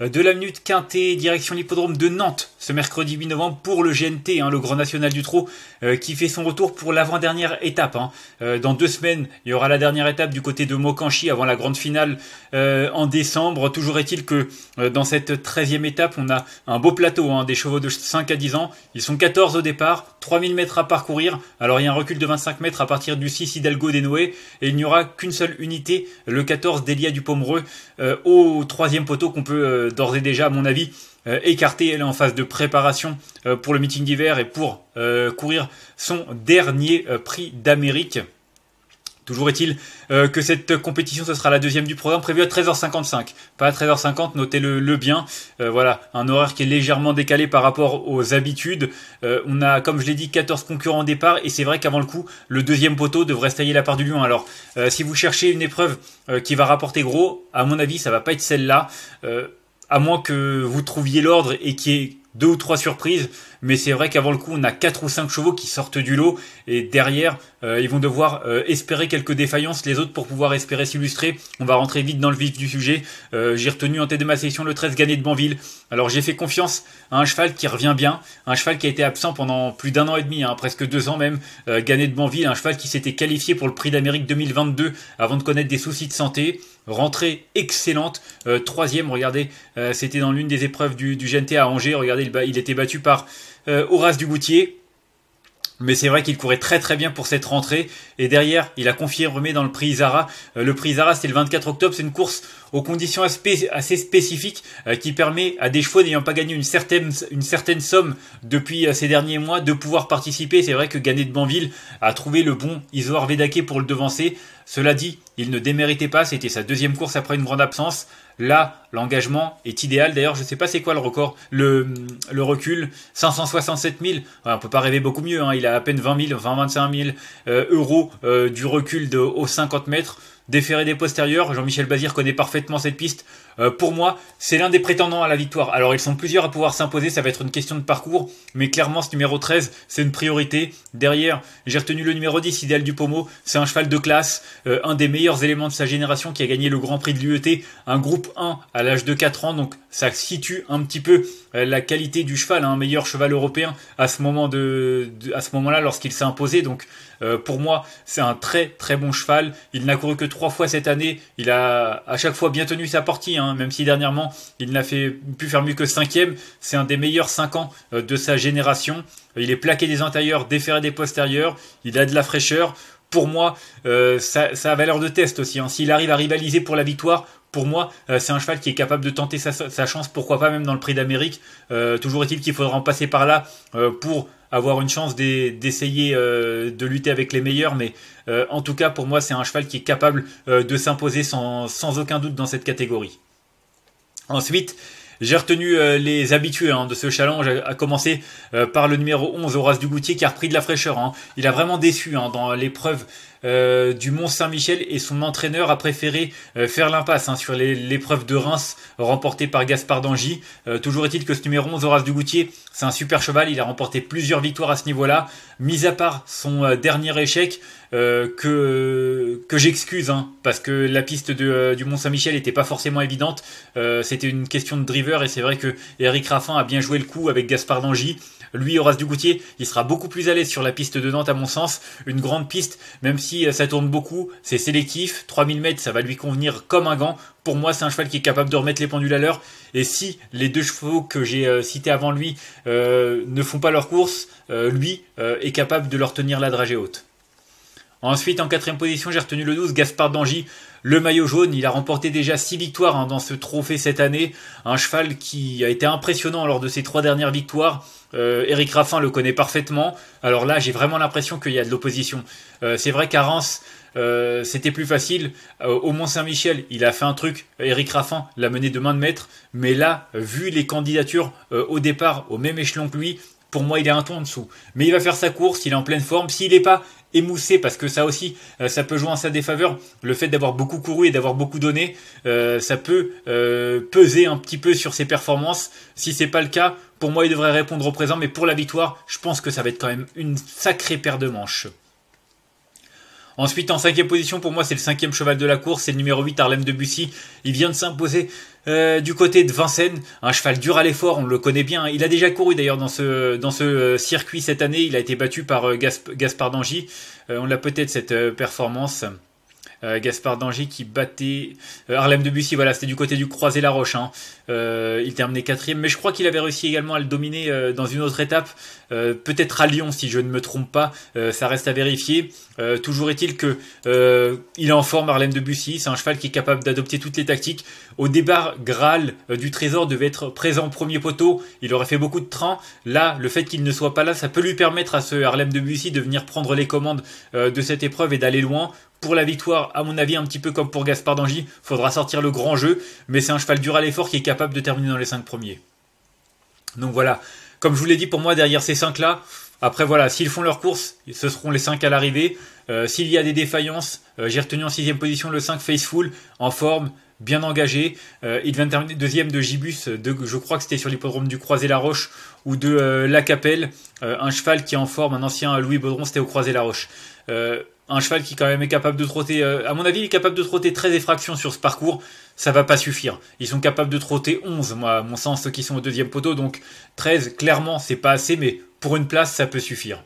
euh, de la minute quintet direction l'hippodrome de Nantes ce mercredi 8 novembre pour le GNT, hein, le Grand National du Trot, euh, qui fait son retour pour l'avant-dernière étape. Hein. Euh, dans deux semaines, il y aura la dernière étape du côté de Mokanchi avant la grande finale en décembre. Toujours est-il que dans cette 13 étape, on a un beau plateau, hein, des chevaux de 5 à 10 ans. Ils sont 14 au départ, 3000 mètres à parcourir. Alors il y a un recul de 25 mètres à partir du 6 Hidalgo des Noé, et il n'y aura qu'une seule unité, le 14 Delia du Pomereux, au troisième poteau qu'on peut euh, d'ores et déjà, à mon avis, écarté euh, écartée. Elle est en phase de préparation euh, pour le meeting d'hiver et pour courir son dernier prix d'Amérique. Toujours est-il que cette compétition, ce sera la deuxième du programme, prévu à 13h55. Pas à 13h50, notez le, bien. voilà, un horaire qui est légèrement décalé par rapport aux habitudes. on a, comme je l'ai dit, 14 concurrents au départ, et c'est vrai qu'avant le coup, le deuxième poteau devrait se tailler la part du lion. Alors, si vous cherchez une épreuve qui va rapporter gros, à mon avis, ça va pas être celle-là à moins que vous trouviez l'ordre et qu'il y ait deux ou trois surprises, mais c'est vrai qu'avant le coup, on a quatre ou cinq chevaux qui sortent du lot, et derrière, euh, ils vont devoir euh, espérer quelques défaillances les autres pour pouvoir espérer s'illustrer. On va rentrer vite dans le vif du sujet. Euh, j'ai retenu en tête de ma session le 13 gagné de Banville. Alors j'ai fait confiance à un cheval qui revient bien, un cheval qui a été absent pendant plus d'un an et demi, hein, presque deux ans même, gagné de Banville, un cheval qui s'était qualifié pour le Prix d'Amérique 2022 avant de connaître des soucis de santé. Rentrée excellente, troisième, regardez, c'était dans l'une des épreuves du, du GNT à Angers, regardez, il était battu par euh, Horace Dugoutier. Mais c'est vrai qu'il courait très très bien pour cette rentrée. Et derrière, il a confirmé dans le prix Zara. Euh, le prix Zara, c'était le 24 octobre. C'est une course aux conditions assez spécifiques euh, qui permet à des chevaux n'ayant pas gagné une certaine, une certaine somme depuis euh, ces derniers mois de pouvoir participer. C'est vrai que Gannet de Banville a trouvé le bon Isoar Vedake pour le devancer. Cela dit, il ne déméritait pas, c'était sa deuxième course après une grande absence. Là, l'engagement est idéal. D'ailleurs, je ne sais pas c'est quoi le record, le, le recul, 567 000. on ne peut pas rêver beaucoup mieux. Hein. Il a à peine 20 000, 20 25 000 euros euh, du recul de, aux 50 mètres déféré des postérieurs. Jean-Michel Bazir connaît parfaitement cette piste. Euh, pour moi, c'est l'un des prétendants à la victoire. Alors, ils sont plusieurs à pouvoir s'imposer, ça va être une question de parcours, mais clairement, ce numéro 13, c'est une priorité. Derrière, j'ai retenu le numéro 10, Idéal du Pomo, C'est un cheval de classe, euh, un des meilleurs éléments de sa génération qui a gagné le Grand Prix de l'UET, un groupe 1 à l'âge de 4 ans, donc ça situe un petit peu euh, la qualité du cheval, hein, un meilleur cheval européen à ce moment de, à ce moment-là lorsqu'il s'est imposé. Donc, pour moi, c'est un très très bon cheval. Il n'a couru que 3 trois fois cette année. Il a à chaque fois bien tenu sa partie, hein, même si dernièrement il n'a fait plus faire mieux que cinquième. C'est un des meilleurs cinq ans euh, de sa génération. Il est plaqué des antérieurs, déféré des postérieurs. Il a de la fraîcheur. Pour moi, ça, euh, a valeur de test aussi. Hein. S'il arrive à rivaliser pour la victoire, pour moi, euh, c'est un cheval qui est capable de tenter sa, chance, pourquoi pas même dans le prix d'Amérique. toujours est-il qu'il faudra en passer par là pour avoir une chance d'essayer euh, de lutter avec les meilleurs, mais euh, en tout cas pour moi c'est un cheval qui est capable euh, de s'imposer sans, aucun doute dans cette catégorie. Ensuite, j'ai retenu les habitués hein, de ce challenge, à, commencer par le numéro 11, Horace Dugoutier, qui a repris de la fraîcheur. Hein. Il a vraiment déçu hein, dans l'épreuve euh, du Mont Saint-Michel et son entraîneur a préféré euh, faire l'impasse hein, sur l'épreuve de Reims remportée par Gaspard Dangy. Euh, toujours est-il que ce numéro 11, Horace Dugoutier, c'est un super cheval, il a remporté plusieurs victoires à ce niveau-là, mis à part son dernier échec que, que j'excuse, hein, parce que la piste du Mont Saint-Michel n'était pas forcément évidente, c'était une question de driver et c'est vrai que Eric Raffin a bien joué le coup avec Gaspard Dangy. Lui, Horace Dugoutier, il sera beaucoup plus à l'aise sur la piste de Nantes à mon sens, une grande piste, même si euh, ça tourne beaucoup, c'est sélectif. 3000 mètres, ça va lui convenir comme un gant. Pour moi, c'est un cheval qui est capable de remettre les pendules à l'heure. Et si les deux chevaux que j'ai euh, cités avant lui euh, ne font pas leur course, lui est capable de leur tenir la dragée haute. Ensuite, en quatrième position, j'ai retenu le 12, Gaspard Dangy, le maillot jaune. Il a remporté déjà 6 victoires hein, dans ce trophée cette année. Un cheval qui a été impressionnant lors de ses trois dernières victoires. Euh, Eric Raffin le connaît parfaitement. Alors là, j'ai vraiment l'impression qu'il y a de l'opposition. Euh, c'est vrai qu'à Reims, euh, c'était plus facile. Euh, au Mont-Saint-Michel, il a fait un truc. Eric Raffin l'a mené de main de maître. Mais là, vu les candidatures au départ, au même échelon que lui, pour moi, il est un ton en dessous. Mais il va faire sa course, il est en pleine forme. S'il n'est pas émoussé parce que ça aussi euh, ça peut jouer en sa défaveur le fait d'avoir beaucoup couru et d'avoir beaucoup donné euh, ça peut euh, peser un petit peu sur ses performances si c'est pas le cas pour moi il devrait répondre au présent mais pour la victoire je pense que ça va être quand même une sacrée paire de manches Ensuite, en cinquième position, pour moi, c'est le cinquième cheval de la course, c'est le numéro 8, Harlem Bussy Il vient de s'imposer euh, du côté de Vincennes, un cheval dur à l'effort, on le connaît bien. Hein. Il a déjà couru d'ailleurs dans ce, dans ce euh, circuit cette année. Il a été battu par euh, Gaspard Dangy. on l'a peut-être cette performance. Euh, Gaspard Danger qui battait euh, Harlem Debussy, voilà, c'était du côté du croisé La Roche. Hein. Euh, il terminait quatrième, mais je crois qu'il avait réussi également à le dominer euh, dans une autre étape, peut-être à Lyon si je ne me trompe pas, ça reste à vérifier. toujours est-il que il est en forme Harlem Debussy, c'est un cheval qui est capable d'adopter toutes les tactiques. Au départ, Graal du Trésor devait être présent au premier poteau, il aurait fait beaucoup de trains. Là, le fait qu'il ne soit pas là, ça peut lui permettre à ce Harlem Debussy de venir prendre les commandes de cette épreuve et d'aller loin pour la victoire, à mon avis, un petit peu comme pour Gaspard d'Angy, faudra sortir le grand jeu, mais c'est un cheval dur à l'effort qui est capable de terminer dans les 5 premiers. Donc voilà, comme je vous l'ai dit pour moi, derrière ces 5-là, après voilà, s'ils font leur course, ce seront les 5 à l'arrivée. Euh, s'il y a des défaillances, euh, j'ai retenu en 6 position le 5 Faceful, en forme, bien engagé. Euh, il vient terminer deuxième de Gibus, je crois que c'était sur l'hippodrome du Croisé-la-Roche ou de La Capelle, un cheval qui est en forme, un ancien Louis Baudron, c'était au Croisé-la-Roche un cheval qui quand même est capable de trotter, euh, à mon avis, est capable de trotter 13 effractions sur ce parcours, ça va pas suffire. Ils sont capables de trotter 11, moi, à mon sens, ceux qui sont au deuxième poteau, donc 13, clairement, c'est pas assez, mais pour une place, ça peut suffire.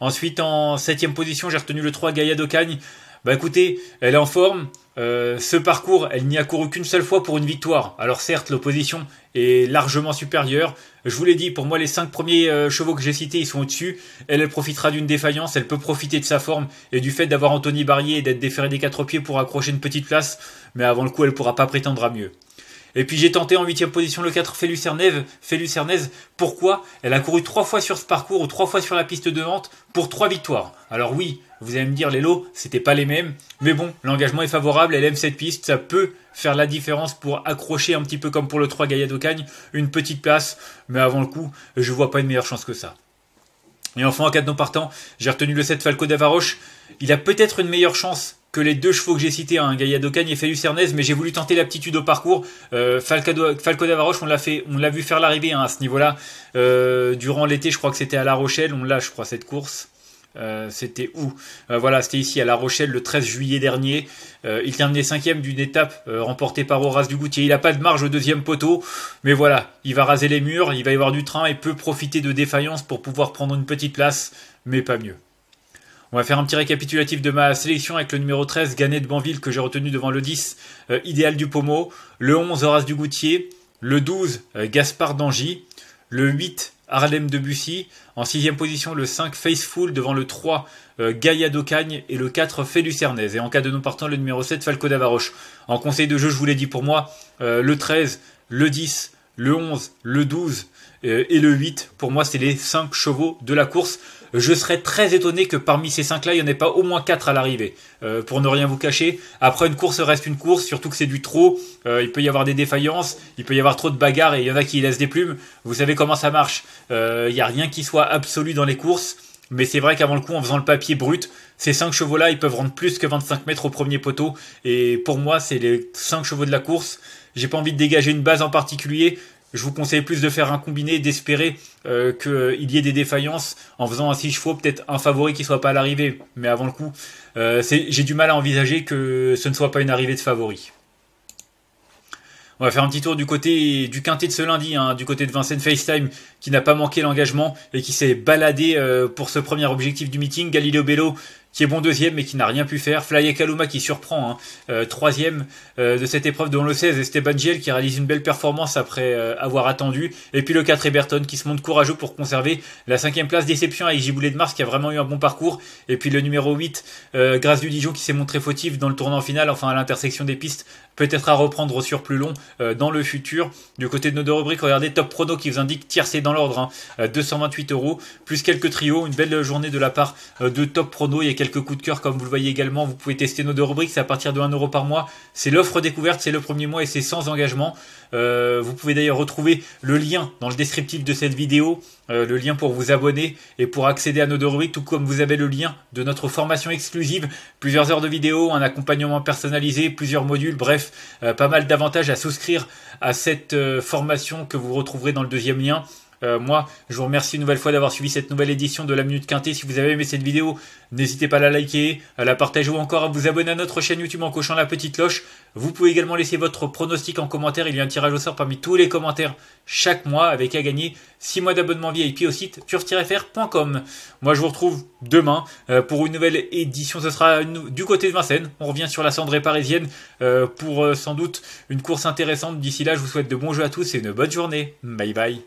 Ensuite, en septième position, j'ai retenu le 3 Gaïa d'Ocagne, bah écoutez, elle est en forme. Euh, ce parcours, elle n'y a couru qu'une seule fois pour une victoire. Alors certes, l'opposition est largement supérieure. Je vous l'ai dit, pour moi, les cinq premiers euh, chevaux que j'ai cités, ils sont au-dessus. Elle, elle profitera d'une défaillance. Elle peut profiter de sa forme et du fait d'avoir Anthony Barrier et d'être déféré des quatre pieds pour accrocher une petite place. Mais avant le coup, elle pourra pas prétendre à mieux. Et puis j'ai tenté en huitième position le 4 Félix Hernez. pourquoi Elle a couru trois fois sur ce parcours ou trois fois sur la piste de vente pour trois victoires. Alors oui, vous allez me dire les lots, c'était pas les mêmes, mais bon, l'engagement est favorable, elle aime cette piste, ça peut faire la différence pour accrocher un petit peu comme pour le 3 Gaillard d'Ocagne, une petite place, mais avant le coup, je vois pas une meilleure chance que ça. Et enfin, en cas de non partant, j'ai retenu le 7 Falco d'Avaroche. Il a peut-être une meilleure chance les deux chevaux que j'ai cités, un hein, Gaïa Docagne et Fayus Cernez mais j'ai voulu tenter l'aptitude au parcours. Euh, Falco Davaroche, on l'a fait, on l'a vu faire l'arrivée hein, à ce niveau-là. Euh, durant l'été, je crois que c'était à La Rochelle, on l'a, je crois, cette course. Euh, c'était où Voilà, c'était ici à La Rochelle le 13 juillet dernier. il terminait cinquième d'une étape remportée par Horace Dugoutier. Il n'a pas de marge au deuxième poteau, mais voilà, il va raser les murs, il va y avoir du train et peut profiter de défaillance pour pouvoir prendre une petite place, mais pas mieux. On va faire un petit récapitulatif de ma sélection avec le numéro 13, Gannet de Banville, que j'ai retenu devant le 10, euh, Idéal du Pommeau, le 11, Horace du le 12, euh, Gaspard d'Angy, le 8, Harlem de Bussy, en 6 position, le 5, Faithful, devant le 3, euh, Gaïa d'Ocagne, et le 4, Félu Et en cas de non partant, le numéro 7, Falco d'Avaroche. En conseil de jeu, je vous l'ai dit pour moi, le 13, le 10, le 11, le 12 euh, et le 8, pour moi, c'est les 5 chevaux de la course. Je serais très étonné que parmi ces 5-là, il n'y en ait pas au moins 4 à l'arrivée, euh, pour ne rien vous cacher. Après, une course reste une course, surtout que c'est du trop. Euh, il peut y avoir des défaillances, il peut y avoir trop de bagarres, et il y en a qui laissent des plumes. Vous savez comment ça marche. il n'y a rien qui soit absolu dans les courses. Mais c'est vrai qu'avant le coup, en faisant le papier brut, ces 5 chevaux-là, ils peuvent rendre plus que 25 mètres au premier poteau. Et pour moi, c'est les 5 chevaux de la course. J'ai pas envie de dégager une base en particulier. Je vous conseille plus de faire un combiné, d'espérer euh, qu'il euh, y ait des défaillances en faisant un 6 chevaux, peut-être un favori qui soit pas à l'arrivée. Mais avant le coup, euh, j'ai du mal à envisager que ce ne soit pas une arrivée de favori. On va faire un petit tour du côté du quintet de ce lundi, hein, du côté de Vincent FaceTime, qui n'a pas manqué l'engagement et qui s'est baladé euh, pour ce premier objectif du meeting. Galileo Bello, qui est bon deuxième mais qui n'a rien pu faire. Flyer Kaluma qui surprend, hein, euh, troisième euh, de cette épreuve dont le 16. Esteban Giel qui réalise une belle performance après avoir attendu. Et puis le 4 Eberton qui se montre courageux pour conserver la cinquième place. Déception avec Giboulet de Mars qui a vraiment eu un bon parcours. Et puis le numéro 8, Grâce du Dijon qui s'est montré fautif dans le tournant final, enfin à l'intersection des pistes, peut-être à reprendre sur plus long euh, dans le futur. Du côté de nos deux rubriques, regardez Top Prono qui vous indique tiercé dans l'ordre, 228 hein. euh, euros, plus quelques trios, une belle journée de la part euh, de Top Prono. Il y a quelques coups de cœur comme vous le voyez également. Vous pouvez tester nos deux rubriques, c'est à partir de 1 euro par mois. C'est l'offre découverte, c'est le premier mois et c'est sans engagement. Euh, vous pouvez d'ailleurs retrouver le lien dans le descriptif de cette vidéo, euh, le lien pour vous abonner et pour accéder à nos deux tout comme vous avez le lien de notre formation exclusive, plusieurs heures de vidéos, un accompagnement personnalisé, plusieurs modules, bref, euh, pas mal d'avantages à souscrire à cette formation que vous retrouverez dans le deuxième lien. Euh, moi, je vous remercie une nouvelle fois d'avoir suivi cette nouvelle édition de la Minute Quintée. Si vous avez aimé cette vidéo, n'hésitez pas à la liker, à la partager ou encore à vous abonner à notre chaîne YouTube en cochant la petite cloche. Vous pouvez également laisser votre pronostic en commentaire. Il y a un tirage au sort parmi tous les commentaires chaque mois avec à gagner 6 mois d'abonnement VIP au site turf frcom Moi, je vous retrouve demain euh, pour une nouvelle édition. Ce sera du côté de Vincennes. On revient sur la cendrée parisienne euh, pour sans doute une course intéressante. D'ici là, je vous souhaite de bons jeux à tous et une bonne journée. Bye bye.